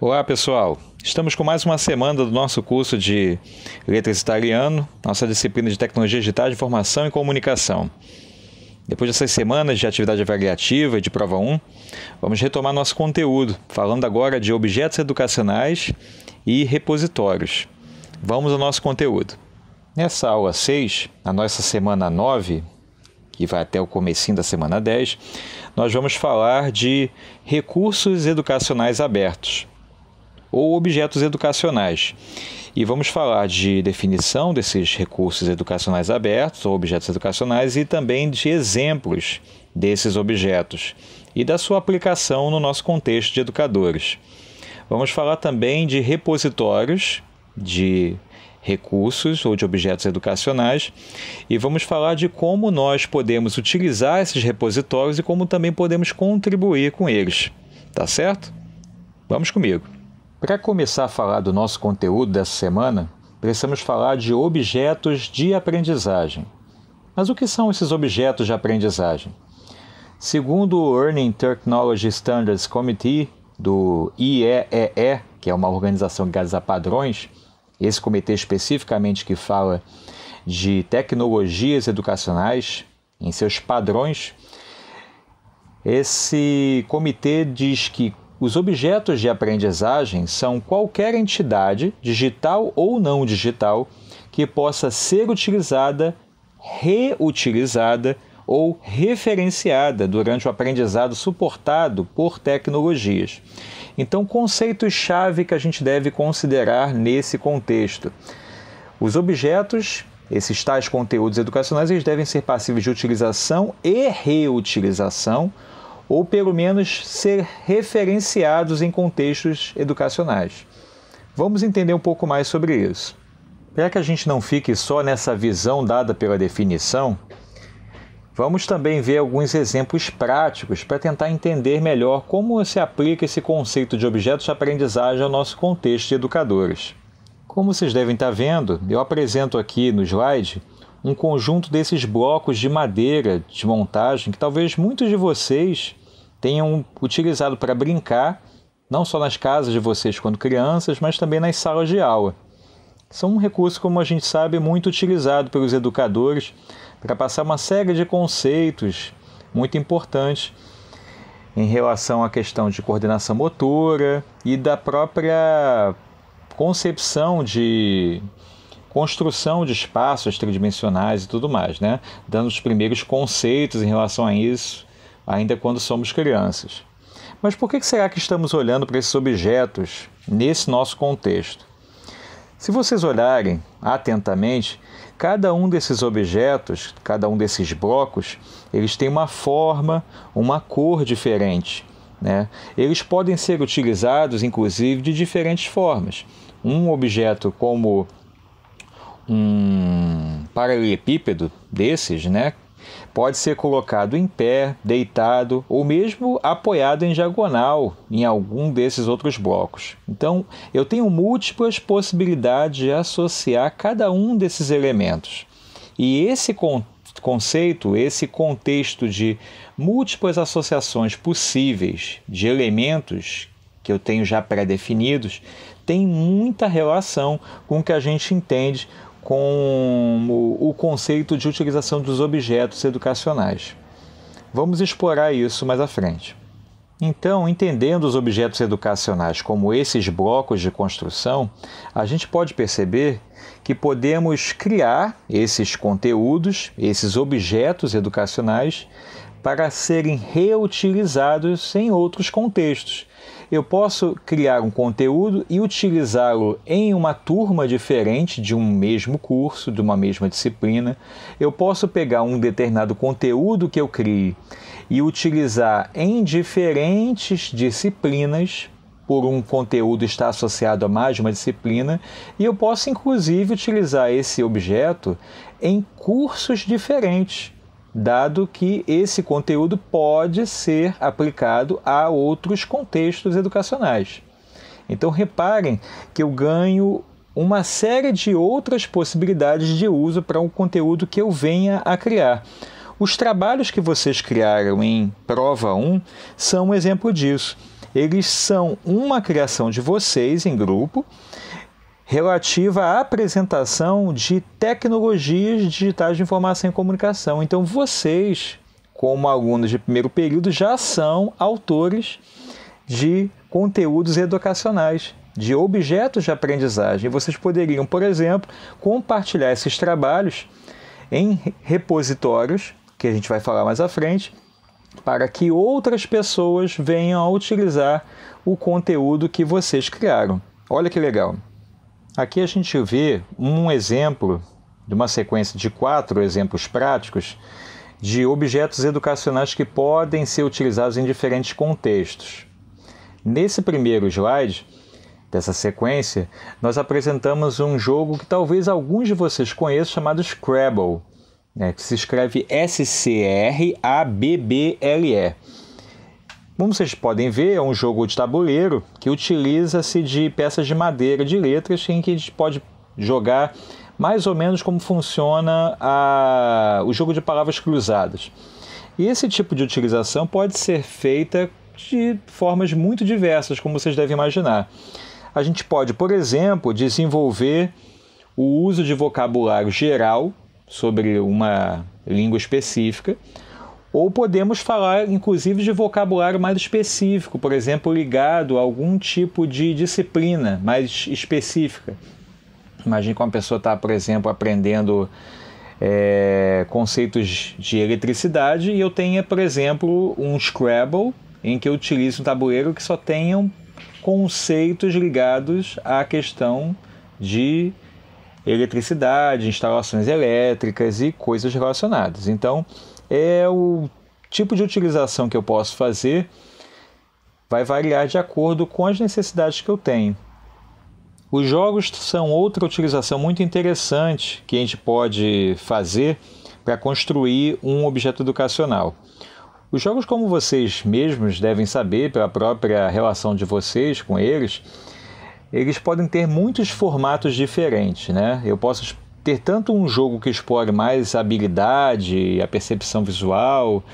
Olá, pessoal. Estamos com mais uma semana do nosso curso de Letras Italiano, nossa disciplina de Tecnologia Digitais de Informação e Comunicação. Depois dessas semanas de atividade avaliativa e de prova 1, vamos retomar nosso conteúdo, falando agora de objetos educacionais e repositórios. Vamos ao nosso conteúdo. Nessa aula 6, na nossa semana 9, que vai até o comecinho da semana 10, nós vamos falar de recursos educacionais abertos ou objetos educacionais. E vamos falar de definição desses recursos educacionais abertos ou objetos educacionais e também de exemplos desses objetos e da sua aplicação no nosso contexto de educadores. Vamos falar também de repositórios de recursos ou de objetos educacionais e vamos falar de como nós podemos utilizar esses repositórios e como também podemos contribuir com eles. Tá certo? Vamos comigo. Para começar a falar do nosso conteúdo dessa semana, precisamos falar de objetos de aprendizagem. Mas o que são esses objetos de aprendizagem? Segundo o Learning Technology Standards Committee do IEEE, que é uma organização ligada a padrões, esse comitê especificamente que fala de tecnologias educacionais em seus padrões, esse comitê diz que os objetos de aprendizagem são qualquer entidade, digital ou não digital, que possa ser utilizada, reutilizada ou referenciada durante o aprendizado suportado por tecnologias. Então, conceitos-chave que a gente deve considerar nesse contexto. Os objetos, esses tais conteúdos educacionais, eles devem ser passíveis de utilização e reutilização ou pelo menos ser referenciados em contextos educacionais. Vamos entender um pouco mais sobre isso. Para que a gente não fique só nessa visão dada pela definição, vamos também ver alguns exemplos práticos para tentar entender melhor como se aplica esse conceito de objetos de aprendizagem ao nosso contexto de educadores. Como vocês devem estar vendo, eu apresento aqui no slide um conjunto desses blocos de madeira de montagem que talvez muitos de vocês tenham utilizado para brincar, não só nas casas de vocês quando crianças, mas também nas salas de aula. São um recurso, como a gente sabe, muito utilizado pelos educadores para passar uma série de conceitos muito importantes em relação à questão de coordenação motora e da própria concepção de construção de espaços tridimensionais e tudo mais, né? dando os primeiros conceitos em relação a isso, ainda quando somos crianças. Mas por que será que estamos olhando para esses objetos nesse nosso contexto? Se vocês olharem atentamente, cada um desses objetos, cada um desses blocos, eles têm uma forma, uma cor diferente. Né? Eles podem ser utilizados, inclusive, de diferentes formas. Um objeto como um paralelepípedo desses, né, pode ser colocado em pé, deitado ou mesmo apoiado em diagonal em algum desses outros blocos. Então, eu tenho múltiplas possibilidades de associar cada um desses elementos. E esse conceito, esse contexto de múltiplas associações possíveis de elementos que eu tenho já pré-definidos, tem muita relação com o que a gente entende com o, conceito de utilização dos objetos educacionais. Vamos explorar isso mais à frente. Então, entendendo os objetos educacionais como esses blocos de construção, a gente pode perceber que podemos criar esses conteúdos, esses objetos educacionais, para serem reutilizados em outros contextos, eu posso criar um conteúdo e utilizá-lo em uma turma diferente de um mesmo curso, de uma mesma disciplina. Eu posso pegar um determinado conteúdo que eu crie e utilizar em diferentes disciplinas por um conteúdo estar associado a mais de uma disciplina, e eu posso inclusive utilizar esse objeto em cursos diferentes dado que esse conteúdo pode ser aplicado a outros contextos educacionais. Então reparem que eu ganho uma série de outras possibilidades de uso para um conteúdo que eu venha a criar. Os trabalhos que vocês criaram em prova 1 são um exemplo disso. Eles são uma criação de vocês em grupo relativa à apresentação de tecnologias digitais de informação e comunicação. Então, vocês, como alunos de primeiro período, já são autores de conteúdos educacionais, de objetos de aprendizagem. Vocês poderiam, por exemplo, compartilhar esses trabalhos em repositórios, que a gente vai falar mais à frente, para que outras pessoas venham a utilizar o conteúdo que vocês criaram. Olha que legal! Aqui a gente vê um exemplo de uma sequência de quatro exemplos práticos de objetos educacionais que podem ser utilizados em diferentes contextos. Nesse primeiro slide dessa sequência, nós apresentamos um jogo que talvez alguns de vocês conheçam chamado Scrabble, né, que se escreve S-C-R-A-B-B-L-E. Como vocês podem ver, é um jogo de tabuleiro que utiliza-se de peças de madeira de letras em que a gente pode jogar mais ou menos como funciona a... o jogo de palavras cruzadas. E esse tipo de utilização pode ser feita de formas muito diversas, como vocês devem imaginar. A gente pode, por exemplo, desenvolver o uso de vocabulário geral sobre uma língua específica ou podemos falar, inclusive, de vocabulário mais específico, por exemplo, ligado a algum tipo de disciplina mais específica. Imagine que uma pessoa está, por exemplo, aprendendo é, conceitos de eletricidade e eu tenha, por exemplo, um Scrabble em que eu utilize um tabuleiro que só tenha conceitos ligados à questão de eletricidade, instalações elétricas e coisas relacionadas. Então, é o tipo de utilização que eu posso fazer vai variar de acordo com as necessidades que eu tenho. Os jogos são outra utilização muito interessante que a gente pode fazer para construir um objeto educacional. Os jogos, como vocês mesmos devem saber pela própria relação de vocês com eles, eles podem ter muitos formatos diferentes, né? Eu posso ter tanto um jogo que explore mais a habilidade, a percepção visual,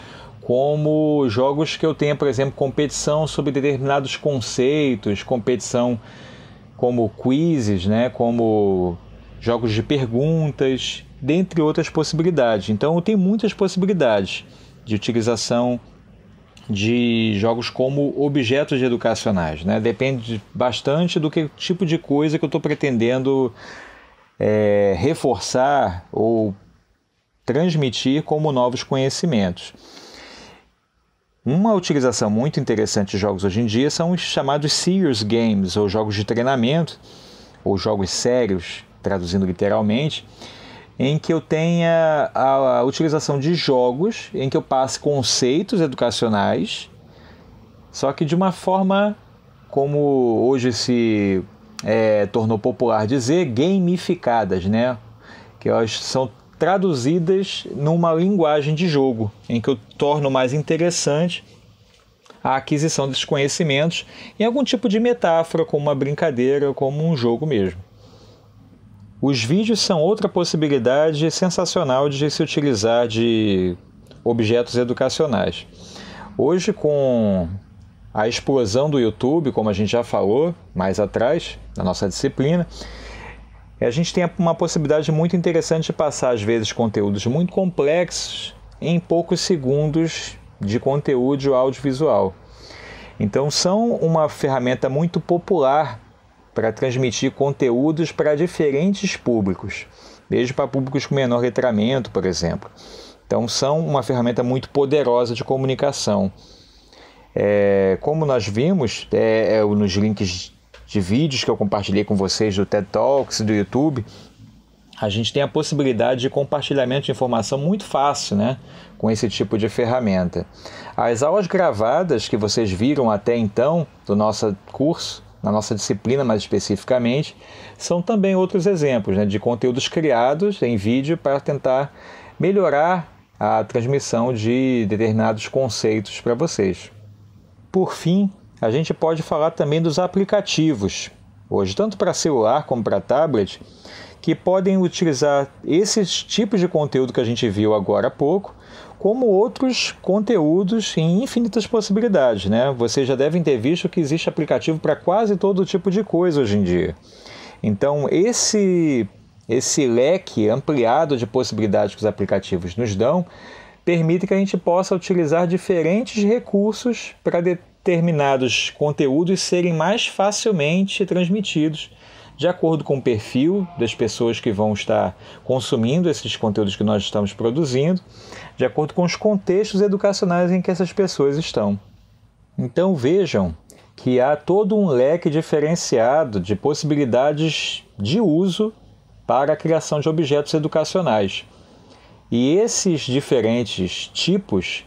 como jogos que eu tenha, por exemplo, competição sobre determinados conceitos, competição como quizzes, né, como jogos de perguntas, dentre outras possibilidades. Então, tem muitas possibilidades de utilização de jogos como objetos educacionais, né? Depende bastante do que tipo de coisa que eu estou pretendendo é, reforçar ou transmitir como novos conhecimentos. Uma utilização muito interessante de jogos hoje em dia são os chamados serious games, ou jogos de treinamento, ou jogos sérios, traduzindo literalmente, em que eu tenha a, a utilização de jogos em que eu passe conceitos educacionais, só que de uma forma como hoje se é, tornou popular dizer, gamificadas, né? Que elas são traduzidas numa linguagem de jogo, em que eu torno mais interessante a aquisição desses conhecimentos em algum tipo de metáfora, como uma brincadeira, como um jogo mesmo. Os vídeos são outra possibilidade sensacional de se utilizar de objetos educacionais. Hoje, com a explosão do YouTube, como a gente já falou mais atrás na nossa disciplina, a gente tem uma possibilidade muito interessante de passar, às vezes, conteúdos muito complexos em poucos segundos de conteúdo audiovisual. Então, são uma ferramenta muito popular para transmitir conteúdos para diferentes públicos, desde para públicos com menor letramento, por exemplo. Então, são uma ferramenta muito poderosa de comunicação. É, como nós vimos é, é nos links de vídeos que eu compartilhei com vocês do TED Talks, do YouTube, a gente tem a possibilidade de compartilhamento de informação muito fácil, né? Com esse tipo de ferramenta. As aulas gravadas que vocês viram até então do nosso curso, na nossa disciplina mais especificamente, são também outros exemplos né, de conteúdos criados em vídeo para tentar melhorar a transmissão de determinados conceitos para vocês. Por fim, a gente pode falar também dos aplicativos, hoje, tanto para celular como para tablet, que podem utilizar esses tipos de conteúdo que a gente viu agora há pouco, como outros conteúdos em infinitas possibilidades, né? Vocês já devem ter visto que existe aplicativo para quase todo tipo de coisa hoje em dia. Então, esse esse leque ampliado de possibilidades que os aplicativos nos dão permite que a gente possa utilizar diferentes recursos para determinados conteúdos serem mais facilmente transmitidos de acordo com o perfil das pessoas que vão estar consumindo esses conteúdos que nós estamos produzindo, de acordo com os contextos educacionais em que essas pessoas estão. Então vejam que há todo um leque diferenciado de possibilidades de uso para a criação de objetos educacionais. E esses diferentes tipos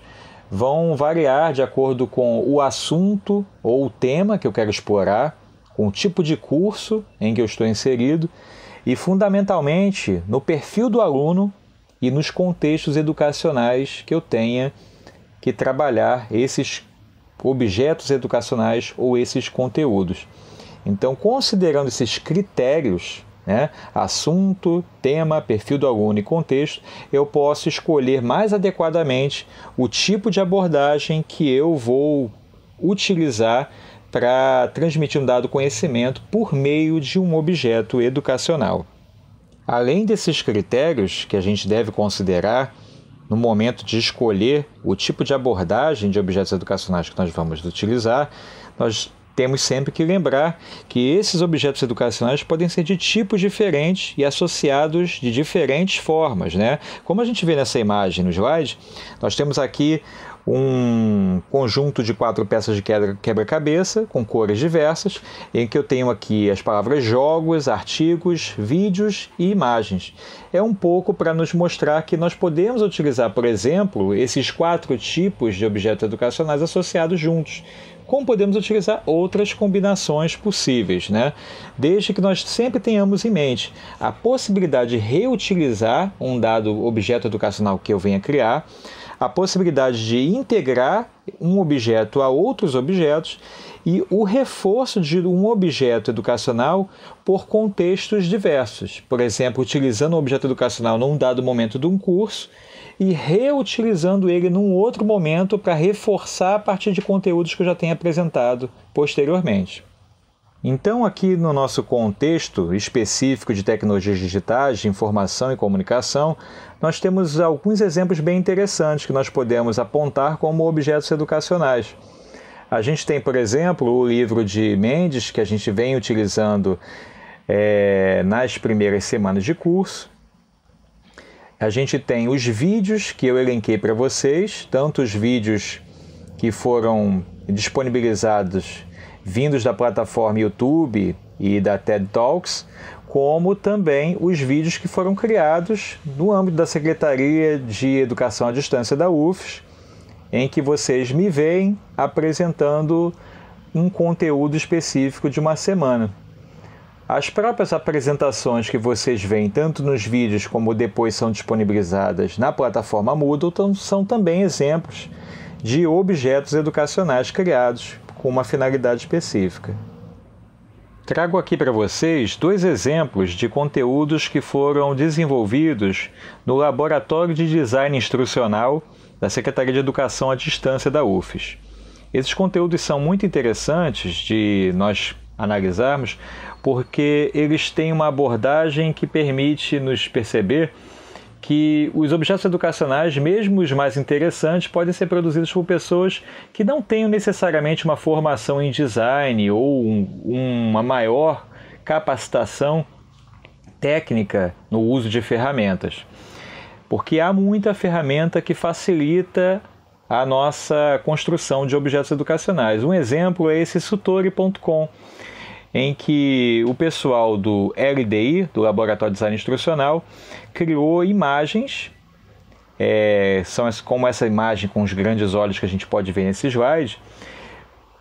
vão variar de acordo com o assunto ou o tema que eu quero explorar, com o tipo de curso em que eu estou inserido e, fundamentalmente, no perfil do aluno e nos contextos educacionais que eu tenha que trabalhar esses objetos educacionais ou esses conteúdos. Então, considerando esses critérios, né? assunto, tema, perfil do aluno e contexto, eu posso escolher mais adequadamente o tipo de abordagem que eu vou utilizar para transmitir um dado conhecimento por meio de um objeto educacional. Além desses critérios que a gente deve considerar no momento de escolher o tipo de abordagem de objetos educacionais que nós vamos utilizar, nós temos sempre que lembrar que esses objetos educacionais podem ser de tipos diferentes e associados de diferentes formas, né? Como a gente vê nessa imagem no slide, nós temos aqui um conjunto de quatro peças de quebra-cabeça com cores diversas, em que eu tenho aqui as palavras jogos, artigos, vídeos e imagens. É um pouco para nos mostrar que nós podemos utilizar, por exemplo, esses quatro tipos de objetos educacionais associados juntos como podemos utilizar outras combinações possíveis, né? desde que nós sempre tenhamos em mente a possibilidade de reutilizar um dado objeto educacional que eu venha criar, a possibilidade de integrar um objeto a outros objetos e o reforço de um objeto educacional por contextos diversos. Por exemplo, utilizando um objeto educacional num dado momento de um curso e reutilizando ele num outro momento para reforçar a partir de conteúdos que eu já tenho apresentado posteriormente. Então, aqui no nosso contexto específico de tecnologias digitais, de informação e comunicação, nós temos alguns exemplos bem interessantes que nós podemos apontar como objetos educacionais. A gente tem, por exemplo, o livro de Mendes, que a gente vem utilizando é, nas primeiras semanas de curso, a gente tem os vídeos que eu elenquei para vocês, tanto os vídeos que foram disponibilizados vindos da plataforma YouTube e da TED Talks, como também os vídeos que foram criados no âmbito da Secretaria de Educação à Distância da UFES, em que vocês me veem apresentando um conteúdo específico de uma semana. As próprias apresentações que vocês veem tanto nos vídeos como depois são disponibilizadas na plataforma Moodle são também exemplos de objetos educacionais criados com uma finalidade específica. Trago aqui para vocês dois exemplos de conteúdos que foram desenvolvidos no Laboratório de Design Instrucional da Secretaria de Educação à Distância da UFES. Esses conteúdos são muito interessantes de nós analisarmos, porque eles têm uma abordagem que permite nos perceber que os objetos educacionais, mesmo os mais interessantes, podem ser produzidos por pessoas que não tenham necessariamente uma formação em design ou um, uma maior capacitação técnica no uso de ferramentas. Porque há muita ferramenta que facilita a nossa construção de objetos educacionais. Um exemplo é esse sutore.com em que o pessoal do LDI, do Laboratório de Design Instrucional, criou imagens, é, são como essa imagem com os grandes olhos que a gente pode ver nesse slide,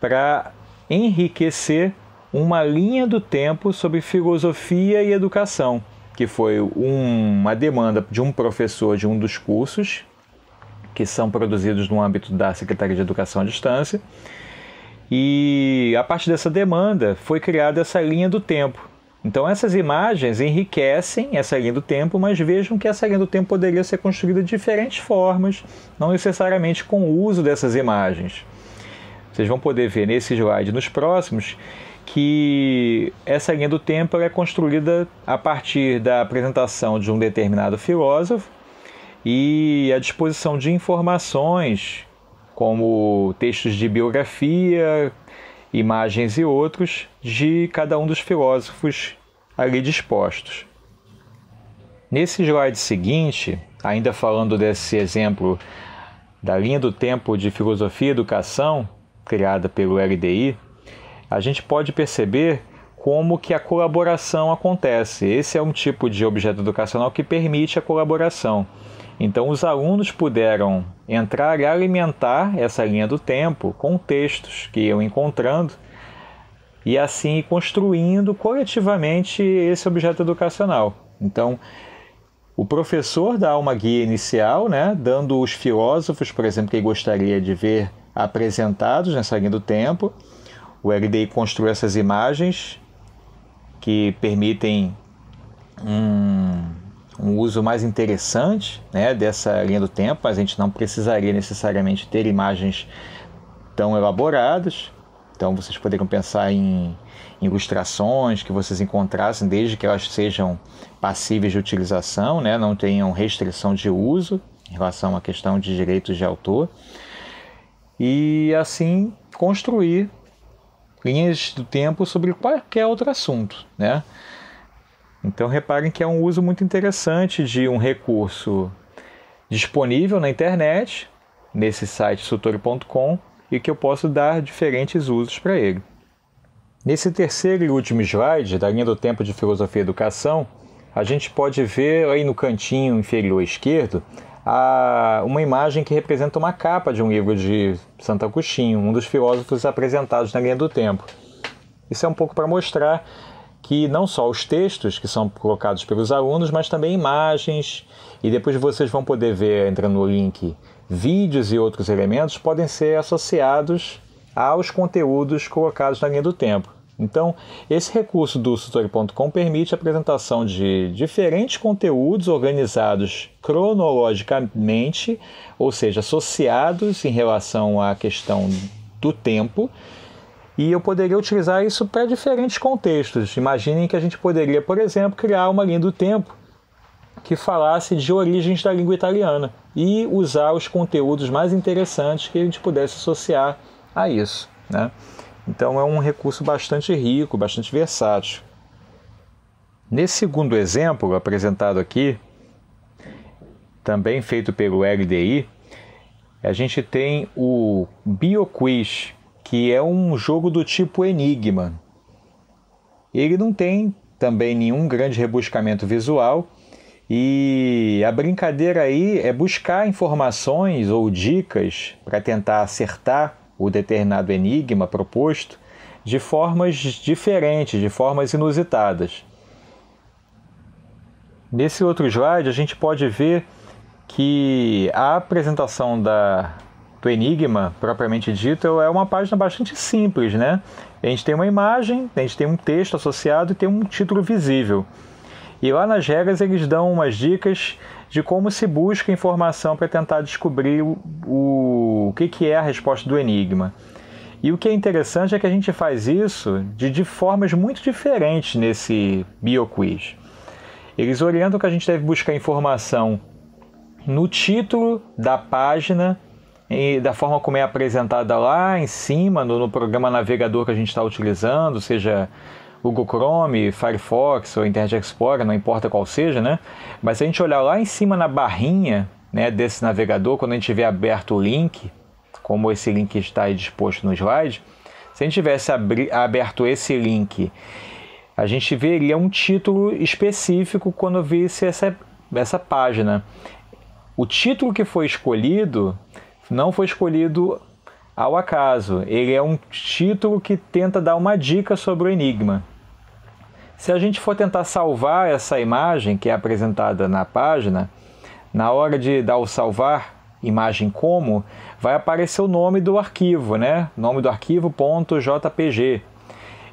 para enriquecer uma linha do tempo sobre filosofia e educação, que foi uma demanda de um professor de um dos cursos que são produzidos no âmbito da Secretaria de Educação à Distância e a partir dessa demanda foi criada essa linha do tempo. Então essas imagens enriquecem essa linha do tempo, mas vejam que essa linha do tempo poderia ser construída de diferentes formas, não necessariamente com o uso dessas imagens. Vocês vão poder ver nesse slide nos próximos que essa linha do tempo é construída a partir da apresentação de um determinado filósofo e a disposição de informações como textos de biografia, imagens e outros de cada um dos filósofos ali dispostos. Nesse slide seguinte, ainda falando desse exemplo da linha do tempo de filosofia e educação, criada pelo LDI, a gente pode perceber como que a colaboração acontece. Esse é um tipo de objeto educacional que permite a colaboração. Então, os alunos puderam entrar e alimentar essa linha do tempo com textos que iam encontrando e assim construindo coletivamente esse objeto educacional. Então, o professor dá uma guia inicial, né, dando os filósofos, por exemplo, que ele gostaria de ver apresentados nessa linha do tempo. O LDI construiu essas imagens que permitem um um uso mais interessante né, dessa linha do tempo, mas a gente não precisaria necessariamente ter imagens tão elaboradas. Então vocês poderiam pensar em ilustrações que vocês encontrassem, desde que elas sejam passíveis de utilização, né, não tenham restrição de uso em relação à questão de direitos de autor. E assim construir linhas do tempo sobre qualquer outro assunto, né? Então reparem que é um uso muito interessante de um recurso disponível na internet, nesse site sutori.com, e que eu posso dar diferentes usos para ele. Nesse terceiro e último slide da linha do tempo de filosofia e educação, a gente pode ver aí no cantinho inferior esquerdo a, uma imagem que representa uma capa de um livro de Santo Agostinho, um dos filósofos apresentados na linha do tempo. Isso é um pouco para mostrar que não só os textos que são colocados pelos alunos, mas também imagens. E depois vocês vão poder ver, entrando no link, vídeos e outros elementos podem ser associados aos conteúdos colocados na linha do tempo. Então, esse recurso do tutor.com permite a apresentação de diferentes conteúdos organizados cronologicamente, ou seja, associados em relação à questão do tempo, e eu poderia utilizar isso para diferentes contextos. Imaginem que a gente poderia, por exemplo, criar uma linha do tempo que falasse de origens da língua italiana e usar os conteúdos mais interessantes que a gente pudesse associar a isso. Né? Então é um recurso bastante rico, bastante versátil. Nesse segundo exemplo apresentado aqui, também feito pelo LDI, a gente tem o BioQuiz, que é um jogo do tipo Enigma. Ele não tem também nenhum grande rebuscamento visual e a brincadeira aí é buscar informações ou dicas para tentar acertar o determinado enigma proposto de formas diferentes, de formas inusitadas. Nesse outro slide, a gente pode ver que a apresentação da do Enigma, propriamente dito, é uma página bastante simples, né? A gente tem uma imagem, a gente tem um texto associado e tem um título visível. E lá nas regras eles dão umas dicas de como se busca informação para tentar descobrir o, o, que, que é a resposta do enigma. E o que é interessante é que a gente faz isso de, de formas muito diferentes nesse bioquiz. Eles orientam que a gente deve buscar informação no título da página e da forma como é apresentada lá em cima, no, no programa navegador que a gente está utilizando, seja Google Chrome, Firefox ou Internet Explorer, não importa qual seja, né? Mas se a gente olhar lá em cima na barrinha né, desse navegador, quando a gente tiver aberto o link, como esse link está aí disposto no slide, se a gente tivesse aberto esse link, a gente veria um título específico quando visse essa, essa página. O título que foi escolhido não foi escolhido ao acaso. Ele é um título que tenta dar uma dica sobre o enigma. Se a gente for tentar salvar essa imagem que é apresentada na página, na hora de dar o salvar, imagem como, vai aparecer o nome do arquivo, né? Nome do arquivo.jpg.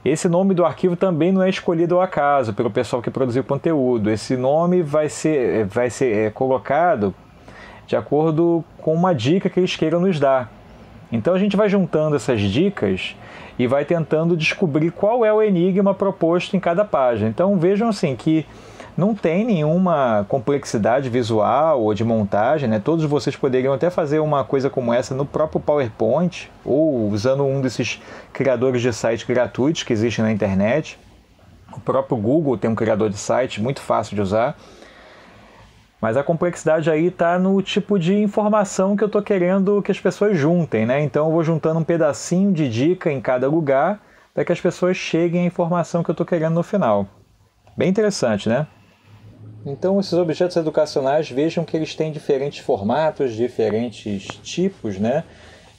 Esse nome do arquivo também não é escolhido ao acaso pelo pessoal que produziu o conteúdo. Esse nome vai ser, vai ser é, colocado de acordo com uma dica que eles queiram nos dar. Então a gente vai juntando essas dicas e vai tentando descobrir qual é o enigma proposto em cada página. Então vejam assim que não tem nenhuma complexidade visual ou de montagem, né? Todos vocês poderiam até fazer uma coisa como essa no próprio PowerPoint ou usando um desses criadores de site gratuitos que existem na internet. O próprio Google tem um criador de site muito fácil de usar. Mas a complexidade aí está no tipo de informação que eu estou querendo que as pessoas juntem, né? Então eu vou juntando um pedacinho de dica em cada lugar para que as pessoas cheguem à informação que eu estou querendo no final. Bem interessante, né? Então, esses objetos educacionais vejam que eles têm diferentes formatos, diferentes tipos, né?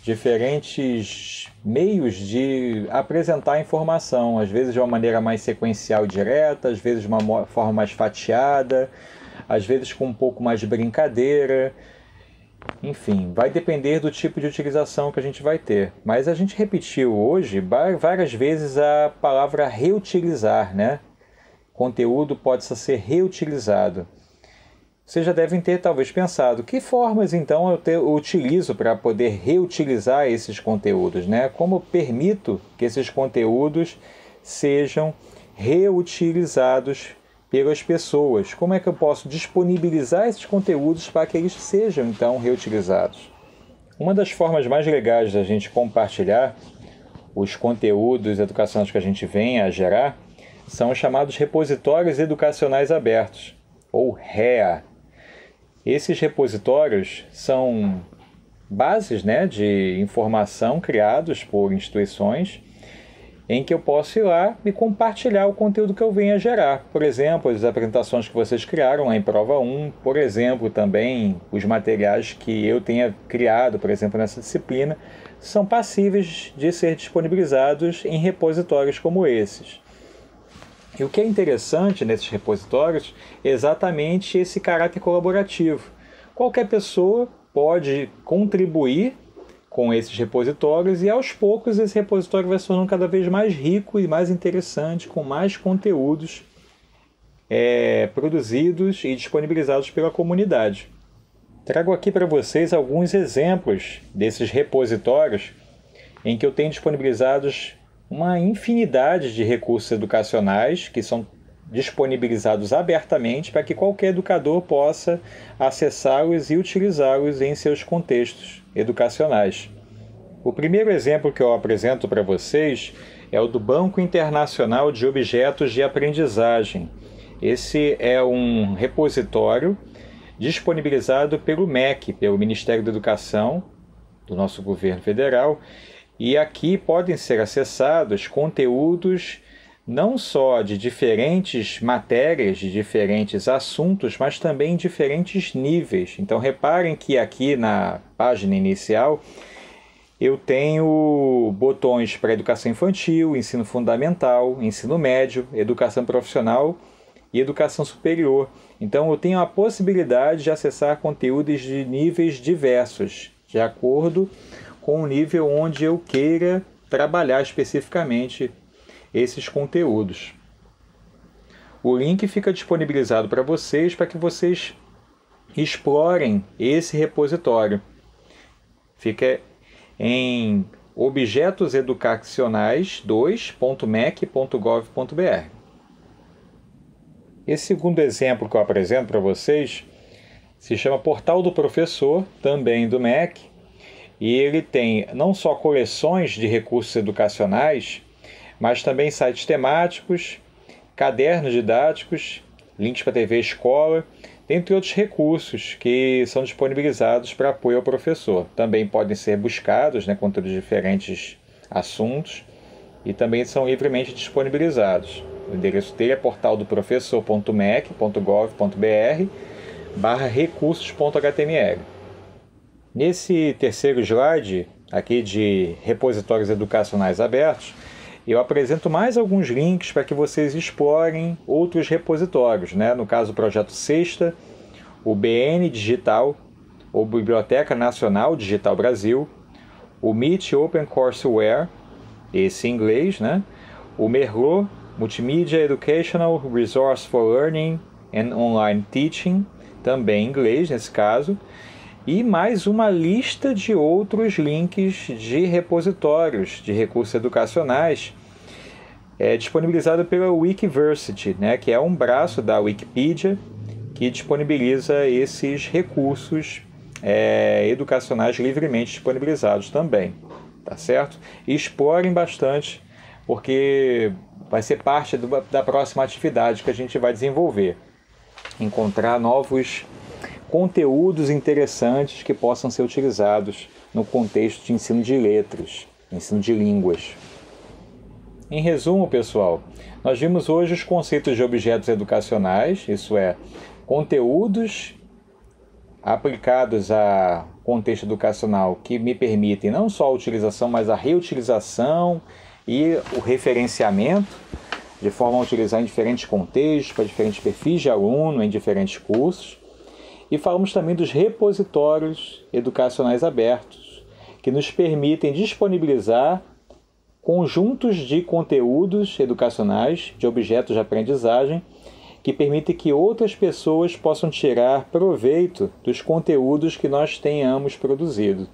diferentes meios de apresentar a informação, às vezes de uma maneira mais sequencial e direta, às vezes de uma forma mais fatiada, às vezes com um pouco mais de brincadeira. Enfim, vai depender do tipo de utilização que a gente vai ter. Mas a gente repetiu hoje várias vezes a palavra reutilizar, né? Conteúdo pode ser reutilizado. Vocês já devem ter talvez pensado que formas então eu, te, eu utilizo para poder reutilizar esses conteúdos, né? Como permito que esses conteúdos sejam reutilizados pelas pessoas. Como é que eu posso disponibilizar esses conteúdos para que eles sejam então reutilizados? Uma das formas mais legais da gente compartilhar os conteúdos educacionais que a gente vem a gerar são os chamados repositórios educacionais abertos, ou REA. Esses repositórios são bases né, de informação criados por instituições em que eu posso ir lá e compartilhar o conteúdo que eu venha gerar. Por exemplo, as apresentações que vocês criaram lá em prova 1, por exemplo, também os materiais que eu tenha criado, por exemplo, nessa disciplina, são passíveis de ser disponibilizados em repositórios como esses. E o que é interessante nesses repositórios é exatamente esse caráter colaborativo. Qualquer pessoa pode contribuir com esses repositórios e aos poucos esse repositório vai se tornando cada vez mais rico e mais interessante, com mais conteúdos é, produzidos e disponibilizados pela comunidade. Trago aqui para vocês alguns exemplos desses repositórios em que eu tenho disponibilizados uma infinidade de recursos educacionais que são disponibilizados abertamente para que qualquer educador possa acessá-los e utilizá-los em seus contextos educacionais. O primeiro exemplo que eu apresento para vocês é o do Banco Internacional de Objetos de Aprendizagem. Esse é um repositório disponibilizado pelo MEC, pelo Ministério da Educação, do nosso governo federal, e aqui podem ser acessados conteúdos não só de diferentes matérias, de diferentes assuntos, mas também diferentes níveis. Então reparem que aqui na página inicial eu tenho botões para educação infantil, ensino fundamental, ensino médio, educação profissional e educação superior. Então eu tenho a possibilidade de acessar conteúdos de níveis diversos, de acordo com o nível onde eu queira trabalhar especificamente esses conteúdos. O link fica disponibilizado para vocês para que vocês explorem esse repositório. Fica em objetos educacionais 2.mec.gov.br. Esse segundo exemplo que eu apresento para vocês se chama Portal do Professor, também do MEC, e ele tem não só coleções de recursos educacionais, mas também sites temáticos, cadernos didáticos, links para TV Escola, dentre outros recursos que são disponibilizados para apoio ao professor. Também podem ser buscados né, conteúdos diferentes assuntos e também são livremente disponibilizados. O endereço dele é portaldoprofessor.mec.gov.br barra recursos.html. Nesse terceiro slide, aqui de repositórios educacionais abertos, eu apresento mais alguns links para que vocês explorem outros repositórios, né? no caso o Projeto Sexta, o BN Digital, ou Biblioteca Nacional Digital Brasil, o MIT Courseware, esse em inglês, né? o Merlot Multimedia Educational Resource for Learning and Online Teaching, também em inglês nesse caso, e mais uma lista de outros links de repositórios de recursos educacionais é, disponibilizado pela Wikiversity, né, que é um braço da Wikipedia que disponibiliza esses recursos é, educacionais livremente disponibilizados também, tá certo? explorem bastante, porque vai ser parte do, da próxima atividade que a gente vai desenvolver, encontrar novos conteúdos interessantes que possam ser utilizados no contexto de ensino de letras, ensino de línguas. Em resumo, pessoal, nós vimos hoje os conceitos de objetos educacionais, isso é, conteúdos aplicados a contexto educacional que me permitem não só a utilização, mas a reutilização e o referenciamento, de forma a utilizar em diferentes contextos, para diferentes perfis de aluno, em diferentes cursos. E falamos também dos repositórios educacionais abertos, que nos permitem disponibilizar conjuntos de conteúdos educacionais, de objetos de aprendizagem, que permitem que outras pessoas possam tirar proveito dos conteúdos que nós tenhamos produzido.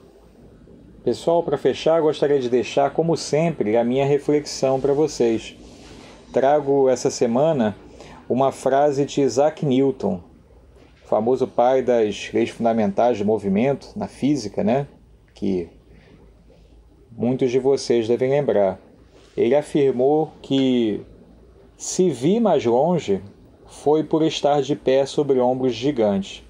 Pessoal, para fechar, gostaria de deixar, como sempre, a minha reflexão para vocês. Trago essa semana uma frase de Isaac Newton, famoso pai das leis fundamentais do movimento na física, né? Que muitos de vocês devem lembrar. Ele afirmou que se vi mais longe foi por estar de pé sobre ombros gigantes.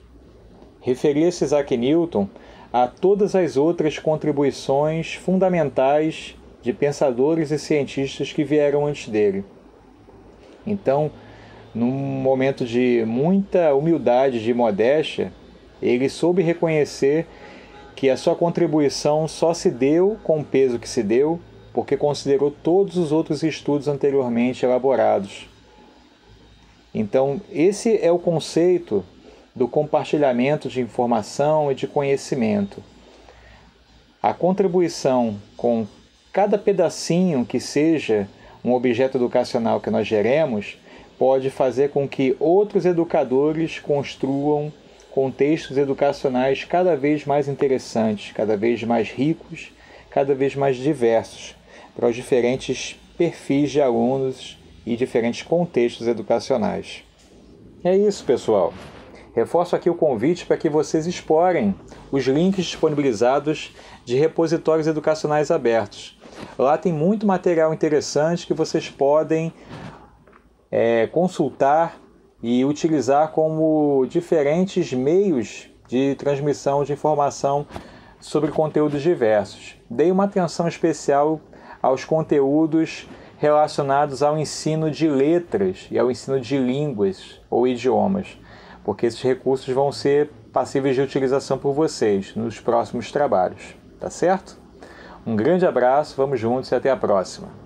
Referia-se Isaac Newton a todas as outras contribuições fundamentais de pensadores e cientistas que vieram antes dele. Então, num momento de muita humildade, de modéstia, ele soube reconhecer que a sua contribuição só se deu com o peso que se deu, porque considerou todos os outros estudos anteriormente elaborados. Então, esse é o conceito do compartilhamento de informação e de conhecimento. A contribuição com cada pedacinho que seja um objeto educacional que nós geremos pode fazer com que outros educadores construam contextos educacionais cada vez mais interessantes, cada vez mais ricos, cada vez mais diversos, para os diferentes perfis de alunos e diferentes contextos educacionais. É isso, pessoal. Reforço aqui o convite para que vocês explorem os links disponibilizados de repositórios educacionais abertos. Lá tem muito material interessante que vocês podem é, consultar e utilizar como diferentes meios de transmissão de informação sobre conteúdos diversos. Dei uma atenção especial aos conteúdos relacionados ao ensino de letras e ao ensino de línguas ou idiomas, porque esses recursos vão ser passíveis de utilização por vocês nos próximos trabalhos, tá certo? Um grande abraço, vamos juntos e até a próxima!